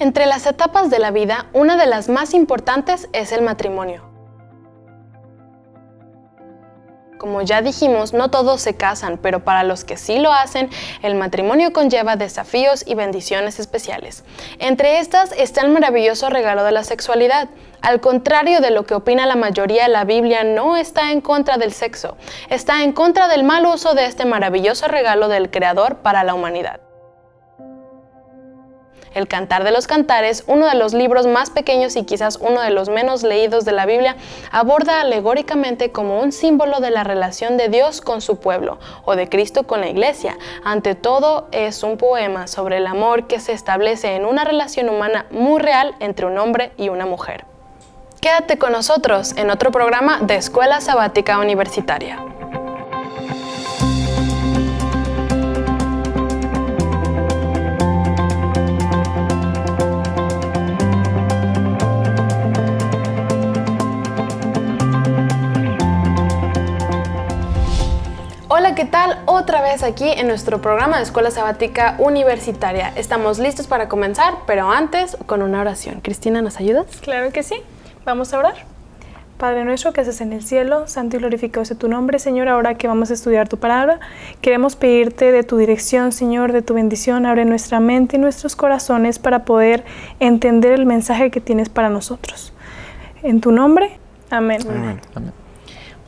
Entre las etapas de la vida, una de las más importantes es el matrimonio. Como ya dijimos, no todos se casan, pero para los que sí lo hacen, el matrimonio conlleva desafíos y bendiciones especiales. Entre estas está el maravilloso regalo de la sexualidad. Al contrario de lo que opina la mayoría, la Biblia no está en contra del sexo, está en contra del mal uso de este maravilloso regalo del Creador para la humanidad. El Cantar de los Cantares, uno de los libros más pequeños y quizás uno de los menos leídos de la Biblia, aborda alegóricamente como un símbolo de la relación de Dios con su pueblo o de Cristo con la iglesia. Ante todo, es un poema sobre el amor que se establece en una relación humana muy real entre un hombre y una mujer. Quédate con nosotros en otro programa de Escuela Sabática Universitaria. ¿qué tal? Otra vez aquí en nuestro programa de Escuela Sabática Universitaria. Estamos listos para comenzar, pero antes con una oración. Cristina, ¿nos ayudas? Claro que sí. Vamos a orar. Padre nuestro que estás en el cielo, santo y glorificado sea tu nombre, Señor, ahora que vamos a estudiar tu palabra. Queremos pedirte de tu dirección, Señor, de tu bendición. Abre nuestra mente y nuestros corazones para poder entender el mensaje que tienes para nosotros. En tu nombre, Amén. amén.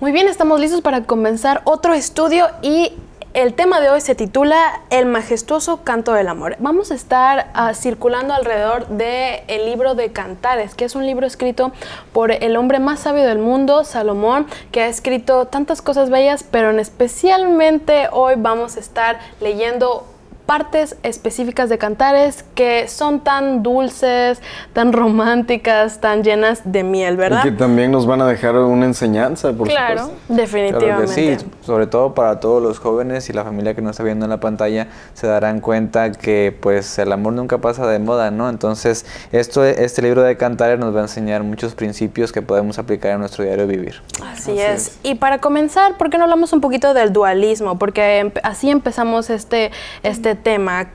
Muy bien, estamos listos para comenzar otro estudio y el tema de hoy se titula El majestuoso canto del amor. Vamos a estar ah, circulando alrededor del libro de Cantares, que es un libro escrito por el hombre más sabio del mundo, Salomón, que ha escrito tantas cosas bellas, pero en especialmente hoy vamos a estar leyendo partes específicas de cantares que son tan dulces, tan románticas, tan llenas de miel, ¿verdad? Y que también nos van a dejar una enseñanza, por claro, supuesto. Claro, definitivamente. sí, sobre todo para todos los jóvenes y la familia que nos está viendo en la pantalla, se darán cuenta que pues el amor nunca pasa de moda, ¿no? Entonces, esto, este libro de cantares nos va a enseñar muchos principios que podemos aplicar en nuestro diario vivir. Así, es. Y para comenzar, ¿por qué no hablamos un poquito del dualismo? Porque así empezamos este, este tema.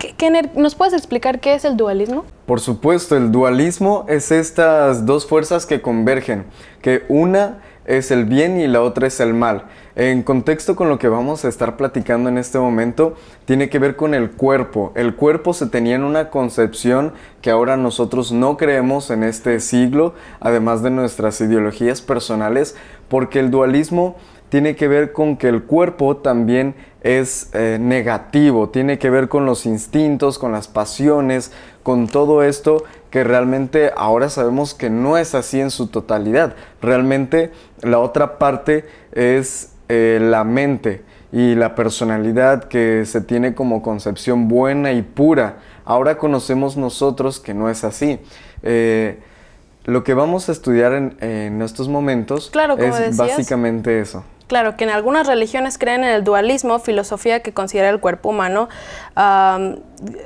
nos puedes explicar qué es el dualismo? Por supuesto, el dualismo es estas dos fuerzas que convergen, que una es el bien y la otra es el mal. En contexto con lo que vamos a estar platicando en este momento, tiene que ver con el cuerpo. El cuerpo se tenía en una concepción que ahora nosotros no creemos en este siglo, además de nuestras ideologías personales, porque el dualismo tiene que ver con que el cuerpo también es eh, negativo, tiene que ver con los instintos, con las pasiones, con todo esto que realmente ahora sabemos que no es así en su totalidad. Realmente la otra parte es eh, la mente y la personalidad que se tiene como concepción buena y pura. Ahora conocemos nosotros que no es así. Eh, lo que vamos a estudiar en, estos momentos es básicamente eso. Claro, que en algunas religiones creen en el dualismo, filosofía que considera el cuerpo humano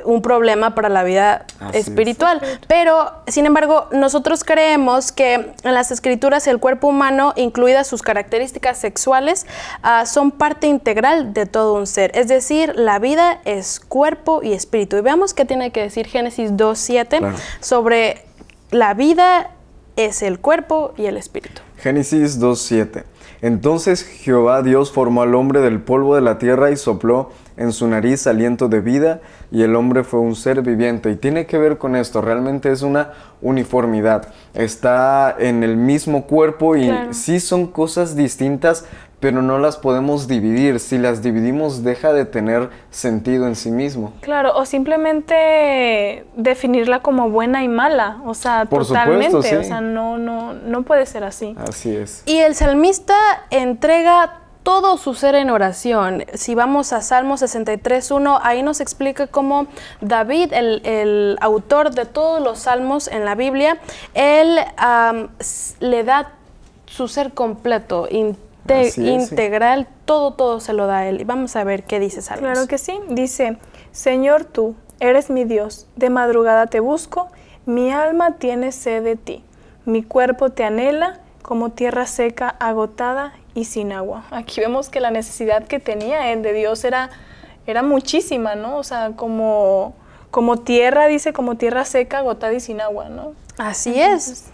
un problema para la vida espiritual. Pero, sin embargo, nosotros creemos que en las escrituras el cuerpo humano, incluidas sus características sexuales, ah, son parte integral de todo un ser. Es decir, la vida es cuerpo y espíritu. Y veamos qué tiene que decir Génesis 2.7 sobre la vida es el cuerpo y el espíritu. Génesis 2.7. Entonces Jehová Dios formó al hombre del polvo de la tierra y sopló en su nariz aliento de vida y el hombre fue un ser viviente. Y tiene que ver con esto, realmente es una uniformidad. Está en el mismo cuerpo y sí son cosas distintas, pero no las podemos dividir. Si las dividimos deja de tener sentido en sí mismo. Claro, o simplemente definirla como buena y mala, o sea, totalmente, o sea, no, no, no puede ser así. Así es. Y el salmista entrega todo su ser en oración. Si vamos a Salmo 63.1, ahí nos explica cómo David, el, autor de todos los salmos en la Biblia, él le da su ser completo, integral, todo, todo se lo da Él. Y vamos a ver qué dice Salmos. Claro que sí, dice, Señor tú, eres mi Dios, de madrugada te busco, mi alma tiene sed de ti, mi cuerpo te anhela como tierra seca, agotada y sin agua. Aquí vemos que la necesidad que tenía Él de Dios era, era muchísima, ¿no? O sea, como, como tierra, dice, como tierra seca, agotada y sin agua, ¿no? Así es.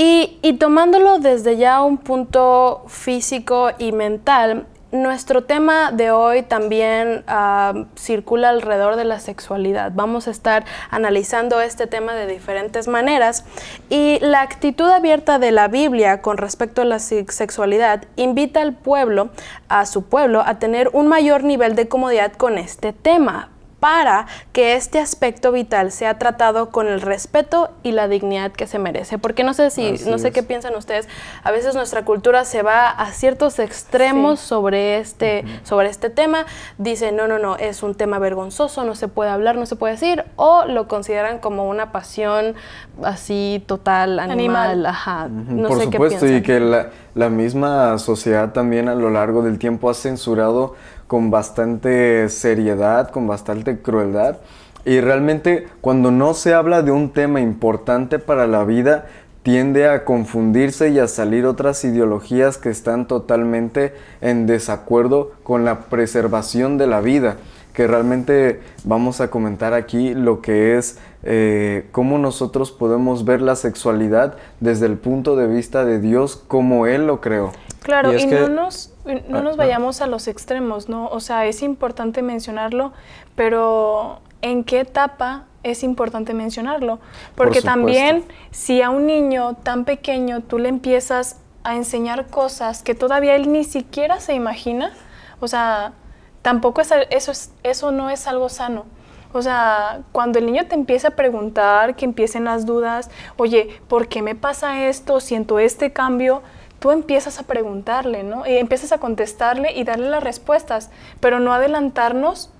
Y, tomándolo desde ya un punto físico y mental, nuestro tema de hoy también ah, circula alrededor de la sexualidad. Vamos a estar analizando este tema de diferentes maneras y la actitud abierta de la Biblia con respecto a la sexualidad invita al pueblo, a su pueblo, a tener un mayor nivel de comodidad con este tema para que este aspecto vital sea tratado con el respeto y la dignidad que se merece. Porque no sé si, no sé qué piensan ustedes, a veces nuestra cultura se va a ciertos extremos sobre, este, sobre este tema, dicen, no, no, no, es un tema vergonzoso, no se puede hablar, no se puede decir, o lo consideran como una pasión así total, animal, no Por sé supuesto, y que la misma sociedad también a lo largo del tiempo ha censurado con bastante seriedad, con bastante crueldad. Y realmente cuando no se habla de un tema importante para la vida, tiende a confundirse y a salir otras ideologías que están totalmente en desacuerdo con la preservación de la vida, que realmente vamos a comentar aquí lo que es eh, cómo nosotros podemos ver la sexualidad desde el punto de vista de Dios como Él lo creó. Claro, y, no nos no ah, nos vayamos a los extremos, ¿no? O sea, es importante mencionarlo, pero ¿en qué etapa es importante mencionarlo? Porque también si a un niño tan pequeño tú le empiezas a enseñar cosas que todavía él ni siquiera se imagina, o sea, tampoco eso, eso no es algo sano. O sea, cuando el niño te empieza a preguntar, que empiecen las dudas, oye, ¿por qué me pasa esto? Siento este cambio tú empiezas a preguntarle, ¿no? Y empiezas a contestarle y darle las respuestas, pero no adelantarnos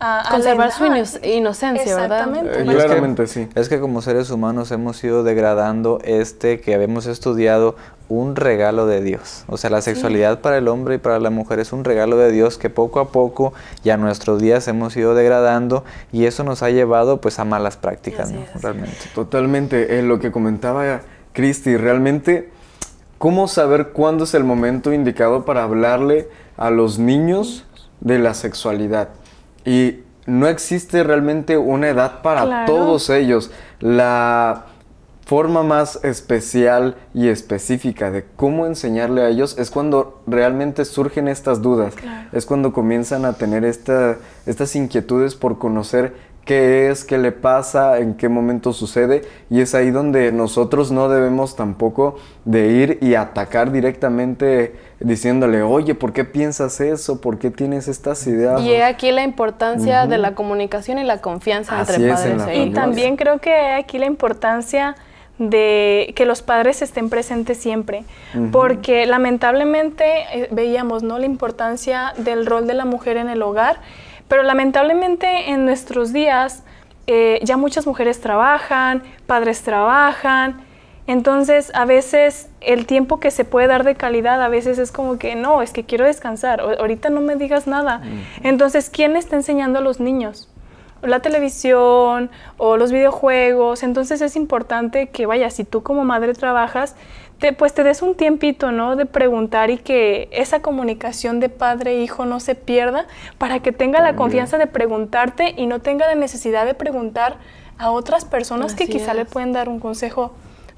a, conservar su inocencia, ¿verdad? Exactamente. Eh, claramente, sí. Es que como seres humanos hemos ido degradando este que habíamos estudiado un regalo de Dios. O sea, la sexualidad para el hombre y para la mujer es un regalo de Dios que poco a poco y a nuestros días hemos ido degradando y eso nos ha llevado pues a malas prácticas, ¿no? Realmente. Totalmente. Eh, lo que comentaba Cristi, realmente ¿Cómo saber cuándo es el momento indicado para hablarle a los niños de la sexualidad? Y no existe realmente una edad para todos ellos. La forma más especial y específica de cómo enseñarle a ellos es cuando realmente surgen estas dudas, es cuando comienzan a tener estas inquietudes por conocer qué es, qué le pasa, en qué momento sucede. Y es ahí donde nosotros no debemos tampoco de ir y atacar directamente diciéndole, oye, ¿por qué piensas eso? ¿Por qué tienes estas ideas? Y aquí la importancia de la comunicación y la confianza entre padres. E y también creo que aquí la importancia de que los padres estén presentes siempre, porque lamentablemente eh, veíamos ¿no? la importancia del rol de la mujer en el hogar pero lamentablemente en nuestros días eh, ya muchas mujeres trabajan, padres trabajan, entonces a veces el tiempo que se puede dar de calidad a veces es como que no, es que quiero descansar, ahorita no me digas nada. Entonces, ¿quién está enseñando a los niños? la televisión o los videojuegos. Entonces es importante que, vaya, si tú como madre trabajas, pues te des un tiempito, ¿no? De preguntar y que esa comunicación de padre-hijo e no se pierda para que tenga la confianza de preguntarte y no tenga la necesidad de preguntar a otras personas que quizá le pueden dar un consejo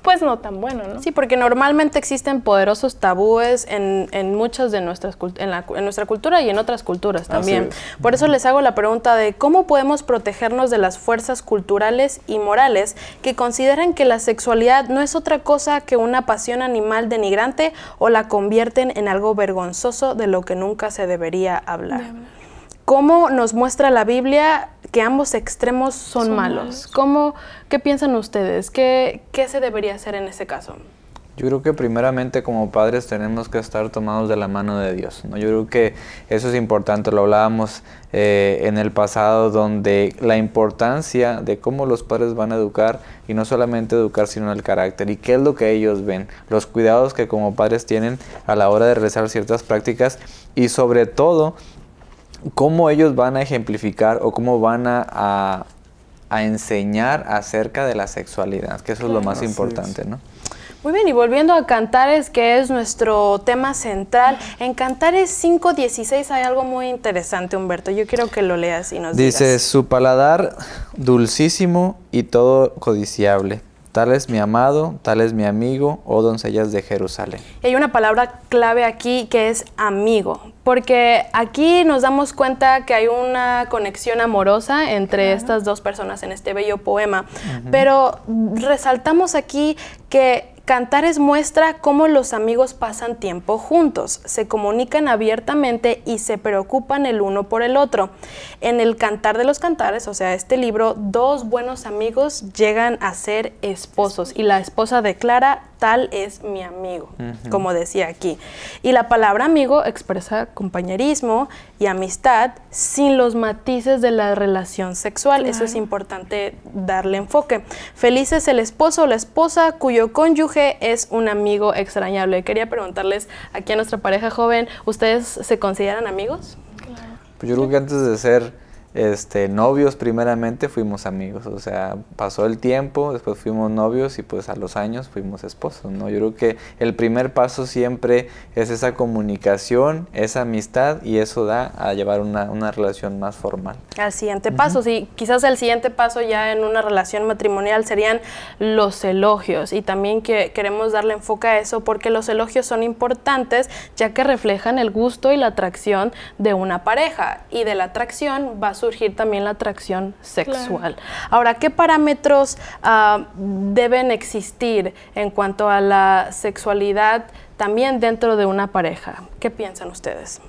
pues no tan bueno, ¿no? Sí, porque normalmente existen poderosos tabúes en, muchas de nuestras en, en, nuestra cultura y en otras culturas también. Por eso les hago la pregunta de cómo podemos protegernos de las fuerzas culturales y morales que consideran que la sexualidad no es otra cosa que una pasión animal denigrante o la convierten en algo vergonzoso de lo que nunca se debería hablar. ¿Cómo nos muestra la Biblia ambos extremos son, malos. ¿Cómo, ¿Qué piensan ustedes? ¿Qué, ¿Qué se debería hacer en ese caso? Yo creo que primeramente como padres tenemos que estar tomados de la mano de Dios. ¿no? Yo creo que eso es importante, lo hablábamos eh, en el pasado, donde la importancia de cómo los padres van a educar y no solamente educar, sino el carácter y qué es lo que ellos ven, los cuidados que como padres tienen a la hora de realizar ciertas prácticas y sobre todo cómo ellos van a ejemplificar o cómo van a, enseñar acerca de la sexualidad, que eso es lo más importante, ¿no? Muy bien, y volviendo a Cantares, que es nuestro tema central, en Cantares 5.16 hay algo muy interesante, Humberto. Yo quiero que lo leas y nos Dice, su paladar dulcísimo y todo codiciable Tal es mi amado, tal es mi amigo, o oh doncellas de Jerusalén. Y hay una palabra clave aquí que es amigo, porque aquí nos damos cuenta que hay una conexión amorosa entre estas dos personas en este bello poema, pero resaltamos aquí que Cantares muestra cómo los amigos pasan tiempo juntos, se comunican abiertamente y se preocupan el uno por el otro. En el Cantar de los Cantares, o sea, este libro, dos buenos amigos llegan a ser esposos y la esposa declara tal es mi amigo, como decía aquí. Y la palabra amigo expresa compañerismo y amistad sin los matices de la relación sexual. Eso es importante darle enfoque. Feliz es el esposo o la esposa cuyo cónyuge es un amigo extrañable. Quería preguntarles aquí a nuestra pareja joven, ¿ustedes se consideran amigos? Pues yo creo que antes de ser este, novios primeramente, fuimos amigos. O sea, pasó el tiempo, después fuimos novios y pues a los años fuimos esposos, ¿no? Yo creo que el primer paso siempre es esa comunicación, esa amistad y eso da a llevar una, una relación más formal. Al siguiente paso, sí, quizás el siguiente paso ya en una relación matrimonial serían los elogios y también que queremos darle enfoque a eso porque los elogios son importantes ya que reflejan el gusto y la atracción de una pareja y de la atracción va a surgir también la atracción sexual. Ahora, ¿qué parámetros ah, deben existir en cuanto a la sexualidad también dentro de una pareja? ¿Qué piensan ustedes?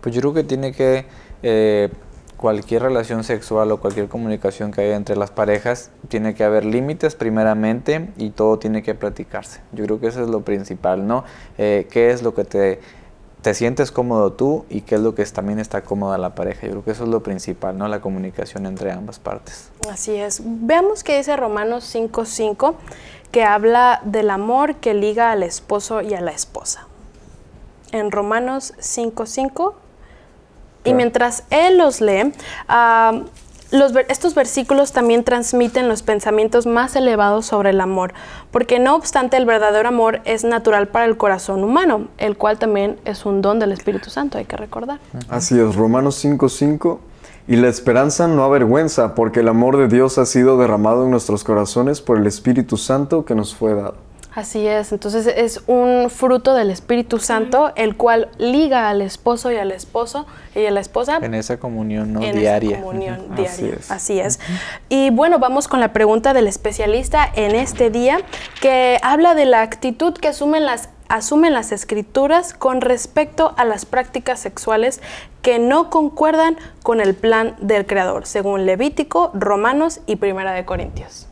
Pues yo creo que tiene que... Eh, cualquier relación sexual o cualquier comunicación que haya entre las parejas, tiene que haber límites primeramente y todo tiene que platicarse. Yo creo que eso es lo principal, ¿no? Eh, ¿Qué es lo que te te sientes cómodo tú y qué es lo que también está cómoda la pareja. Yo creo que eso es lo principal, ¿no? La comunicación entre ambas partes. Así es. Veamos qué dice Romanos 5.5, que habla del amor que liga al esposo y a la esposa. En Romanos 5.5, y mientras él los lee, ah, estos versículos también transmiten los pensamientos más elevados sobre el amor, porque no obstante el verdadero amor es natural para el corazón humano, el cual también es un don del Espíritu Santo, hay que recordar. Así es, Romanos 5:5, y la esperanza no avergüenza, porque el amor de Dios ha sido derramado en nuestros corazones por el Espíritu Santo que nos fue dado. Así es, entonces es un fruto del Espíritu Santo, el cual liga al esposo y al esposo y a la esposa. En esa comunión ¿no? en diaria. Esa comunión diaria. Así es. Y bueno, vamos con la pregunta del especialista en este día, que habla de la actitud que asumen las asumen las escrituras con respecto a las prácticas sexuales que no concuerdan con el plan del Creador, según Levítico, Romanos y Primera de Corintios.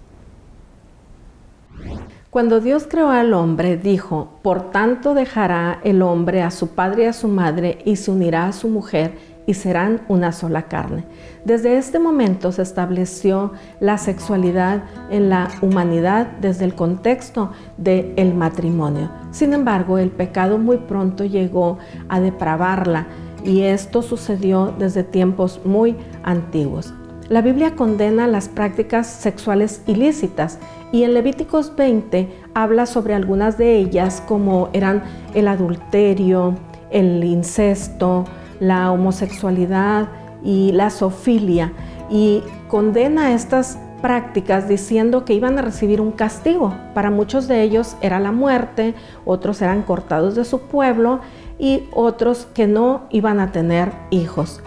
Cuando Dios creó al hombre, dijo, Por tanto dejará el hombre a su padre y a su madre y se unirá a su mujer y serán una sola carne. Desde este momento se estableció la sexualidad en la humanidad desde el contexto del matrimonio. Sin embargo, el pecado muy pronto llegó a depravarla y esto sucedió desde tiempos muy antiguos. La Biblia condena las prácticas sexuales ilícitas y en Levíticos 20 habla sobre algunas de ellas como eran el adulterio, el incesto, la homosexualidad y la sofilia y condena estas prácticas diciendo que iban a recibir un castigo. Para muchos de ellos era la muerte, otros eran cortados de su pueblo y otros que no iban a tener hijos.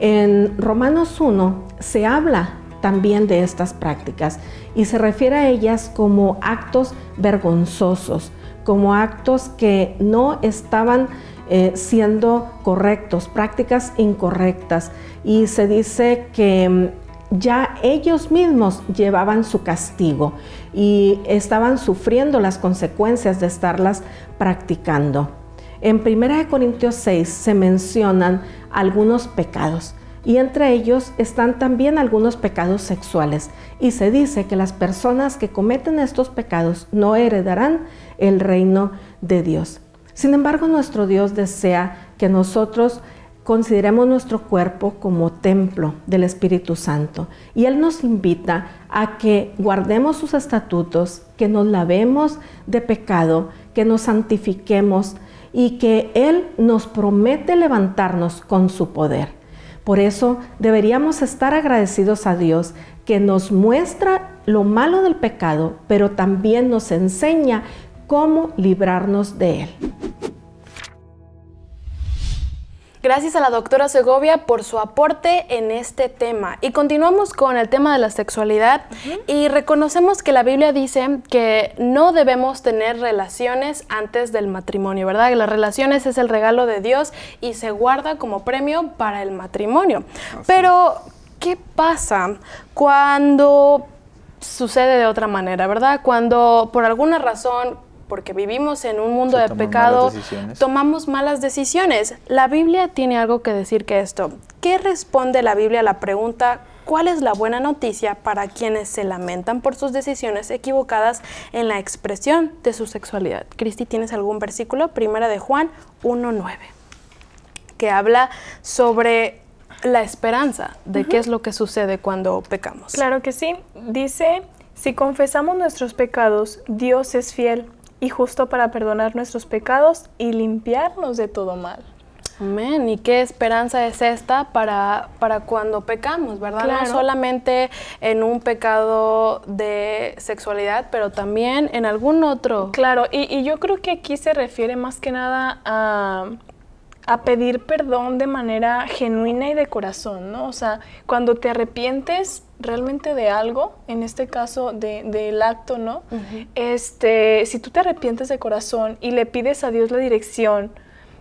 En Romanos 1 se habla también de estas prácticas y se refiere a ellas como actos vergonzosos, como actos que no estaban eh, siendo correctos, prácticas incorrectas. Y se dice que mm, ya ellos mismos llevaban su castigo y estaban sufriendo las consecuencias de estarlas practicando. En 1 Corintios 6 se mencionan algunos pecados y entre ellos están también algunos pecados sexuales y se dice que las personas que cometen estos pecados no heredarán el reino de Dios. Sin embargo, nuestro Dios desea que nosotros consideremos nuestro cuerpo como templo del Espíritu Santo. Y Él nos invita a que guardemos sus estatutos, que nos lavemos de pecado, que nos santifiquemos, y que Él nos promete levantarnos con su poder. Por eso deberíamos estar agradecidos a Dios que nos muestra lo malo del pecado, pero también nos enseña cómo librarnos de Él. Gracias a la doctora Segovia por su aporte en este tema. Y continuamos con el tema de la sexualidad y reconocemos que la Biblia dice que no debemos tener relaciones antes del matrimonio, ¿verdad? Que las relaciones es el regalo de Dios y se guarda como premio para el matrimonio. Pero, ¿qué pasa cuando sucede de otra manera, ¿verdad? Cuando por alguna razón porque vivimos en un mundo de pecado, tomamos malas decisiones. La Biblia tiene algo que decir que esto. ¿Qué responde la Biblia a la pregunta ¿cuál es la buena noticia para quienes se lamentan por sus decisiones equivocadas en la expresión de su sexualidad? Cristi, ¿tienes algún versículo? Primera de Juan 1.9, que habla sobre la esperanza de qué es lo que sucede cuando pecamos. Claro que sí. Dice, si confesamos nuestros pecados, Dios es fiel y justo para perdonar nuestros pecados y limpiarnos de todo mal. Amén. ¿Y qué esperanza es esta para, para cuando pecamos, verdad? No solamente en un pecado de sexualidad, pero también en algún otro. Claro, y yo creo que aquí se refiere más que nada a a pedir perdón de manera genuina y de corazón, ¿no? O sea, cuando te arrepientes realmente de algo, en este caso del de, acto, ¿no? Este, si tú te arrepientes de corazón y le pides a Dios la dirección,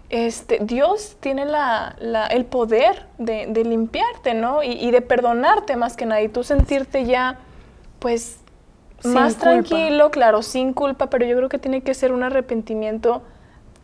este, Dios tiene la, el poder de, limpiarte, ¿no? Y, de perdonarte más que nada, y tú sentirte ya, pues, más tranquilo, claro, sin culpa, pero yo creo que tiene que ser un arrepentimiento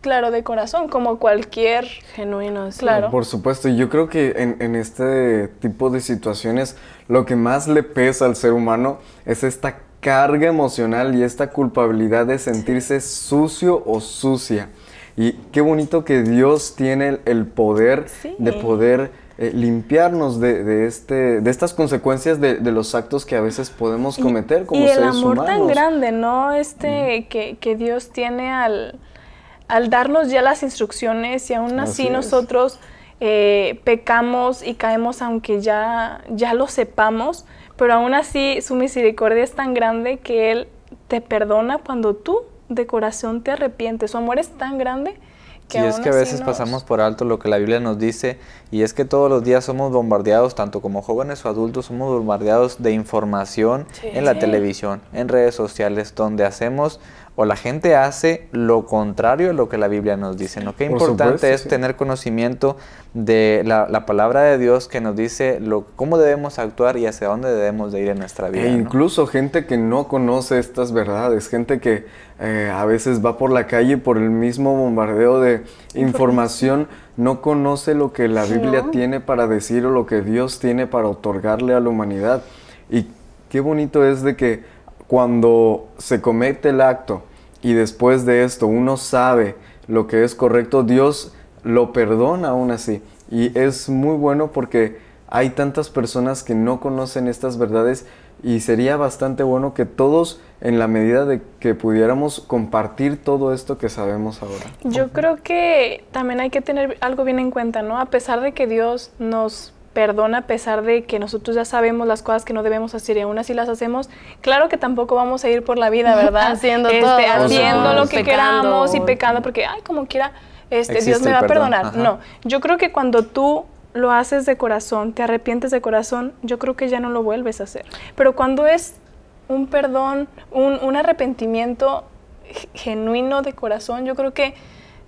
claro, de corazón, como cualquier genuino. Claro. Por supuesto, y yo creo que en, este tipo de situaciones lo que más le pesa al ser humano es esta carga emocional y esta culpabilidad de sentirse sucio o sucia. Y qué bonito que Dios tiene el poder de poder eh, limpiarnos de, este, de estas consecuencias de, los actos que a veces podemos cometer como seres humanos. el amor tan grande, ¿no? Este que Dios tiene al al darnos ya las instrucciones y aún así, nosotros eh, pecamos y caemos aunque ya, ya lo sepamos, pero aún así su misericordia es tan grande que Él te perdona cuando tú de corazón te arrepientes. Su amor es tan grande y es que a veces pasamos por alto lo que la Biblia nos dice y es que todos los días somos bombardeados, tanto como jóvenes o adultos, somos bombardeados de información en la televisión, en redes sociales, donde hacemos o la gente hace lo contrario a lo que la Biblia nos dice. ¿no? Qué importante es tener conocimiento de la, palabra de Dios que nos dice cómo debemos actuar y hacia dónde debemos de ir en nuestra e vida. incluso gente que no conoce estas verdades, gente que eh, a veces va por la calle por el mismo bombardeo de información, no conoce lo que la Biblia tiene para decir o lo que Dios tiene para otorgarle a la humanidad. Y qué bonito es de que cuando se comete el acto y después de esto uno sabe lo que es correcto, Dios lo perdona aún así. Y es muy bueno porque hay tantas personas que no conocen estas verdades y sería bastante bueno que todos, en la medida de que pudiéramos compartir todo esto que sabemos ahora. Yo creo que también hay que tener algo bien en cuenta, ¿no? A pesar de que Dios nos perdona a pesar de que nosotros ya sabemos las cosas que no debemos hacer y aún así las hacemos, claro que tampoco vamos a ir por la vida, ¿verdad? haciendo este, todo. Haciendo lo que queramos y pecando porque, ay, como quiera, este, Dios me va a perdonar. No, yo creo que cuando tú lo haces de corazón, te arrepientes de corazón, yo creo que ya no lo vuelves a hacer. Pero cuando es un perdón, un arrepentimiento genuino de corazón, yo creo que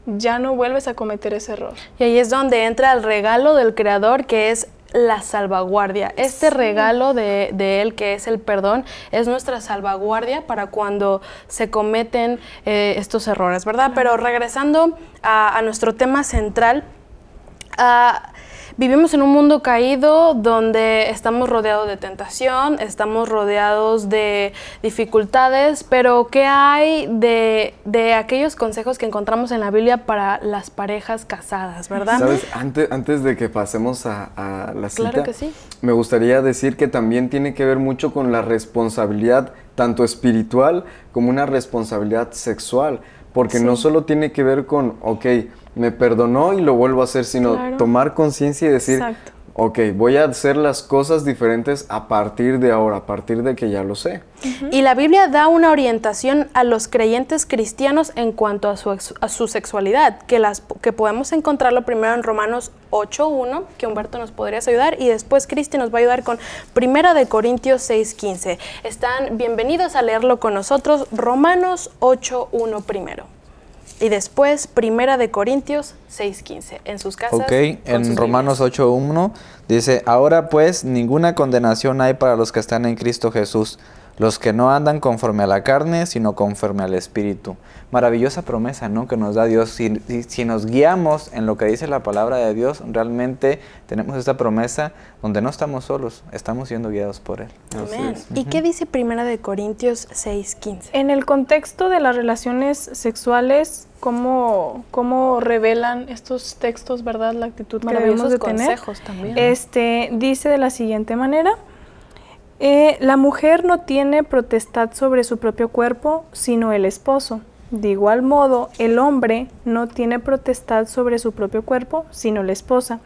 ya no vuelves a cometer ese error. Y ahí es donde entra el regalo del creador que es la salvaguardia. Este regalo de, Él, que es el perdón, es nuestra salvaguardia para cuando se cometen eh, estos errores, ¿verdad? Pero regresando a, nuestro tema central, ah, Vivimos en un mundo caído donde estamos rodeados de tentación, estamos rodeados de dificultades, pero ¿qué hay de, aquellos consejos que encontramos en la Biblia para las parejas casadas, verdad? Sabes, antes, antes de que pasemos a, a la cita, me gustaría decir que también tiene que ver mucho con la responsabilidad tanto espiritual como una responsabilidad sexual, porque no solo tiene que ver con, ok, me perdonó y lo vuelvo a hacer, sino tomar conciencia y decir, ok, voy a hacer las cosas diferentes a partir de ahora, a partir de que ya lo sé. Y la Biblia da una orientación a los creyentes cristianos en cuanto a su, sexualidad, que, las, que podemos encontrarlo primero en Romanos 8.1, que Humberto nos podrías ayudar, y después Cristi nos va a ayudar con Primera de Corintios 6.15. Están bienvenidos a leerlo con nosotros, Romanos 8.1 primero. Y después, Primera de Corintios 6.15. En sus casas. Ok, en Romanos 8.1 dice, ahora pues ninguna condenación hay para los que están en Cristo Jesús los que no andan conforme a la carne, sino conforme al Espíritu. Maravillosa promesa, ¿no? Que nos da Dios. Si, nos guiamos en lo que dice la palabra de Dios, realmente tenemos esta promesa donde no estamos solos, estamos siendo guiados por Él. Amén. ¿Y qué dice Primera de Corintios 6:15? En el contexto de las relaciones sexuales, ¿cómo, cómo revelan estos textos, verdad? La actitud tener. de consejos tener. también. Este, dice de la siguiente manera. Eh, la mujer no tiene protestad sobre su propio cuerpo, sino el esposo. De igual modo, el hombre no tiene protestad sobre su propio cuerpo, sino la esposa.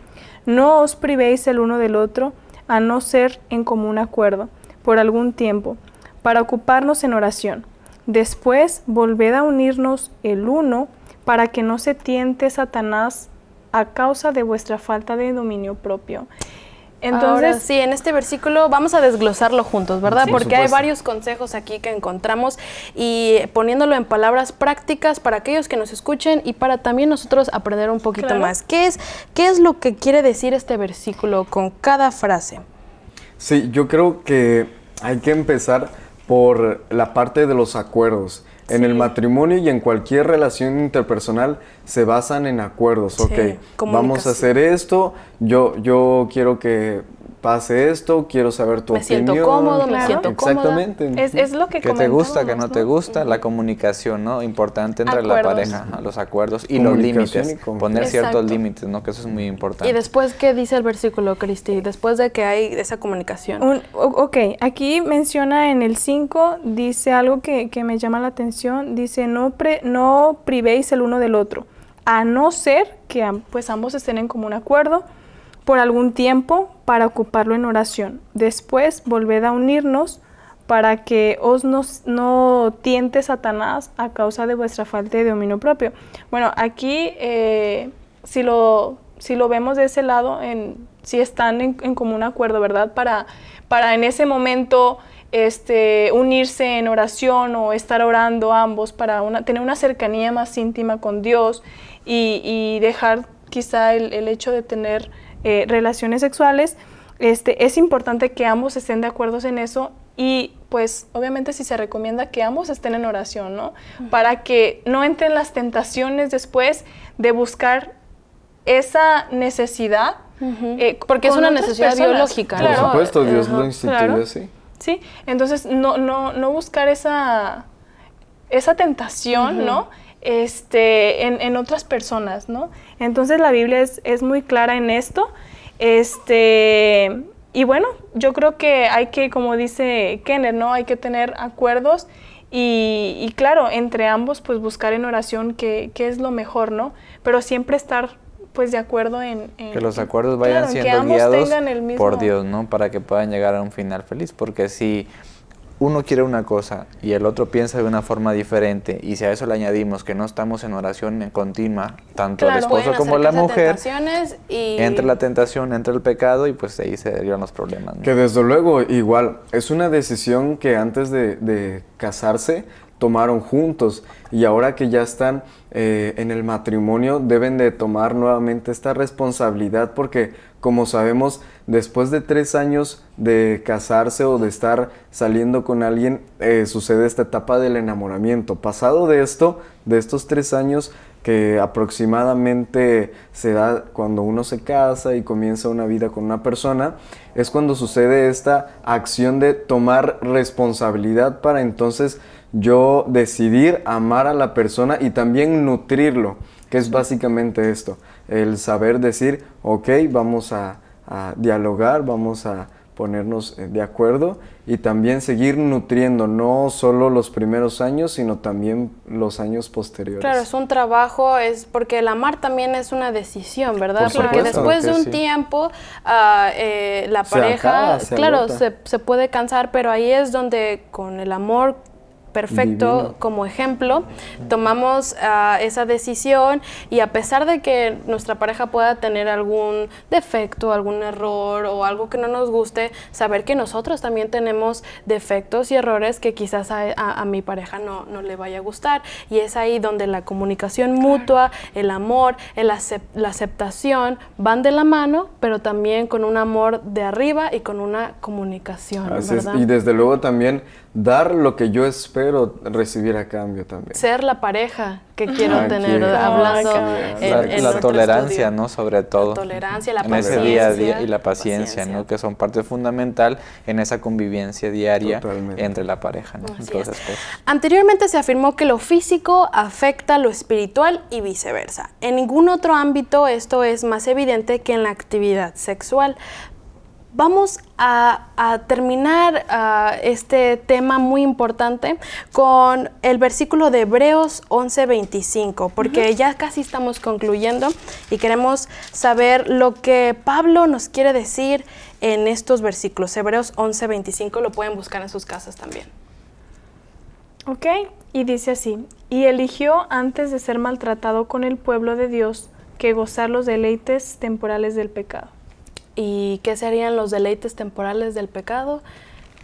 No os privéis el uno del otro, a no ser en común acuerdo, por algún tiempo, para ocuparnos en oración. Después, volved a unirnos el uno, para que no se tiente Satanás a causa de vuestra falta de dominio propio. Entonces, sí, en este versículo vamos a desglosarlo juntos, ¿verdad? Porque hay varios consejos aquí que encontramos y poniéndolo en palabras prácticas para aquellos que nos escuchen y para también nosotros aprender un poquito más. ¿Qué es, ¿Qué es lo que quiere decir este versículo con cada frase? Sí, yo creo que hay que empezar por la parte de los acuerdos. En el matrimonio y en cualquier relación interpersonal se basan en acuerdos. ok, vamos a hacer esto, yo, yo quiero que pase esto, quiero saber tu opinión. Me siento cómodo, me siento Exactamente. Exactamente. Es, lo que Que te gusta, que no te gusta? La comunicación, ¿no? Importante entre la pareja, los acuerdos y los límites. poner ciertos límites, ¿no? Que eso es muy importante. Y después, ¿qué dice el versículo, Cristi? Después de que hay esa comunicación. ok, aquí menciona en el 5, dice algo que, que, me llama la atención. Dice, no, no privéis el uno del otro, a no ser que pues ambos estén en común acuerdo por algún tiempo para ocuparlo en oración. Después volved a unirnos para que os no tiente Satanás a causa de vuestra falta de dominio propio. Bueno, aquí eh, si, lo, si lo vemos de ese lado, en, si están en, en común acuerdo, ¿verdad? Para, para en ese momento este, unirse en oración o estar orando ambos para tener una cercanía más íntima con Dios y, dejar quizá el, el hecho de tener eh, relaciones sexuales, este, es importante que ambos estén de acuerdo en eso y pues obviamente si se recomienda que ambos estén en oración, ¿no? Para que no entren las tentaciones después de buscar esa necesidad, eh, porque es una necesidad biológica. Por supuesto, Dios lo instituyó así. Sí, entonces no, no, no buscar esa, esa tentación, ¿no? este, en, otras personas, ¿no? Entonces la Biblia es, muy clara en esto. Este, y bueno, yo creo que hay que, como dice Kenner, ¿no? Hay que tener acuerdos y, claro, entre ambos, pues buscar en oración qué, es lo mejor, ¿no? Pero siempre estar pues de acuerdo en, que los acuerdos vayan siendo guiados por Dios, ¿no? Para que puedan llegar a un final feliz, porque si uno quiere una cosa y el otro piensa de una forma diferente y si a eso le añadimos que no estamos en oración en continua, tanto el esposo como la mujer, y... entre la tentación, entre el pecado y pues ahí se derivan los problemas. Que desde luego igual es una decisión que antes de, casarse tomaron juntos y ahora que ya están eh, en el matrimonio deben de tomar nuevamente esta responsabilidad porque como sabemos, después de tres años de casarse o de estar saliendo con alguien, eh, sucede esta etapa del enamoramiento. Pasado de esto, de estos tres años que aproximadamente se da cuando uno se casa y comienza una vida con una persona, es cuando sucede esta acción de tomar responsabilidad para entonces yo decidir amar a la persona y también nutrirlo que es básicamente esto, el saber decir, ok, vamos a, dialogar, vamos a ponernos eh, de acuerdo y también seguir nutriendo no solo los primeros años, sino también los años posteriores. Claro, es un trabajo, es porque el amar también es una decisión, ¿verdad? porque después de un tiempo ah, eh, la pareja, claro, se, se, puede cansar, pero ahí es donde con el amor perfecto como ejemplo. Tomamos ah, esa decisión y a pesar de que nuestra pareja pueda tener algún defecto, algún error o algo que no nos guste, saber que nosotros también tenemos defectos y errores que quizás a, mi pareja no, le vaya a gustar. Y es ahí donde la comunicación mutua, el amor, la aceptación van de la mano, pero también con un amor de arriba y con una comunicación. Y desde luego también dar lo que yo espero espero recibir a cambio también. Ser la pareja que quiero tener, hablando la, tolerancia, ¿no? Sobre todo. La tolerancia, la paciencia. ese día a día y la paciencia, ¿no? Que son parte fundamental en esa convivencia diaria entre la pareja, Anteriormente se afirmó que lo físico afecta lo espiritual y viceversa. En ningún otro ámbito esto es más evidente que en la actividad sexual, Vamos a, terminar ah, este tema muy importante con el versículo de Hebreos 11:25, porque ya casi estamos concluyendo y queremos saber lo que Pablo nos quiere decir en estos versículos. Hebreos 11:25 lo pueden buscar en sus casas también. Ok, y dice así, y eligió antes de ser maltratado con el pueblo de Dios que gozar los deleites temporales del pecado. ¿Y qué serían los deleites temporales del pecado?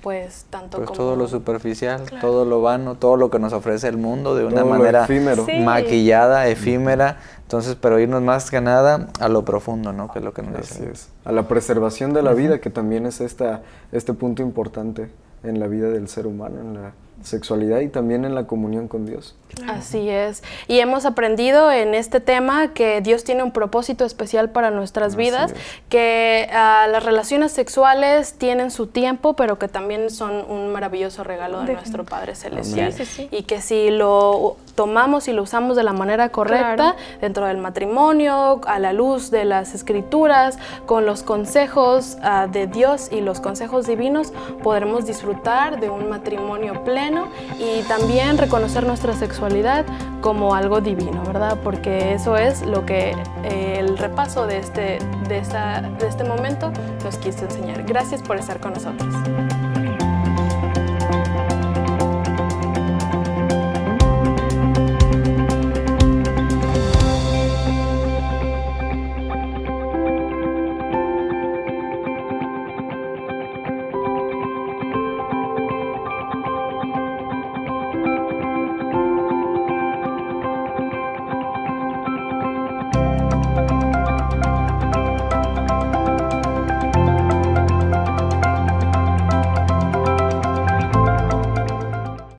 Pues tanto pues como... Todo lo superficial, todo lo vano, todo lo que nos ofrece el mundo de una manera efímero maquillada, efímera. Entonces, pero irnos más que nada a lo profundo, ¿no? Que es lo que nos dice es. A la preservación de la vida, que también es esta, este punto importante en la vida del ser humano, en la sexualidad y también en la comunión con Dios. Así es. Y hemos aprendido en este tema que Dios tiene un propósito especial para nuestras vidas, que ah, las relaciones sexuales tienen su tiempo, pero que también son un maravilloso regalo de, nuestro Padre Celestial. Y que si lo tomamos y lo usamos de la manera correcta, dentro del matrimonio, a la luz de las escrituras, con los consejos ah, de Dios y los consejos divinos, podremos disfrutar de un matrimonio pleno y también reconocer nuestra sexualidad como algo divino, ¿verdad? Porque eso es lo que eh, el repaso de este, de este momento nos quiso enseñar. Gracias por estar con nosotros.